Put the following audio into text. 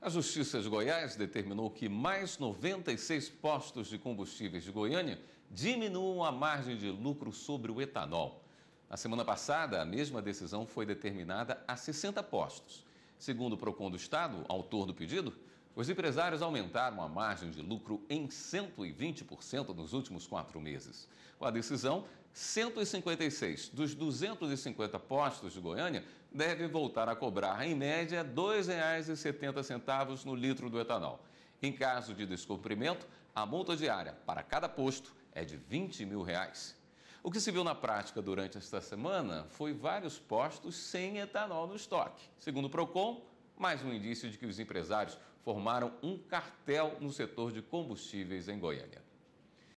A Justiça de Goiás determinou que mais 96 postos de combustíveis de Goiânia diminuam a margem de lucro sobre o etanol. Na semana passada, a mesma decisão foi determinada a 60 postos. Segundo o PROCON do Estado, autor do pedido, os empresários aumentaram a margem de lucro em 120% nos últimos quatro meses. Com a decisão, 156 dos 250 postos de Goiânia devem voltar a cobrar, em média, R$ 2,70 no litro do etanol. Em caso de descumprimento, a multa diária para cada posto é de 20 mil reais. O que se viu na prática durante esta semana foi vários postos sem etanol no estoque. Segundo o PROCON, mais um indício de que os empresários formaram um cartel no setor de combustíveis em Goiânia.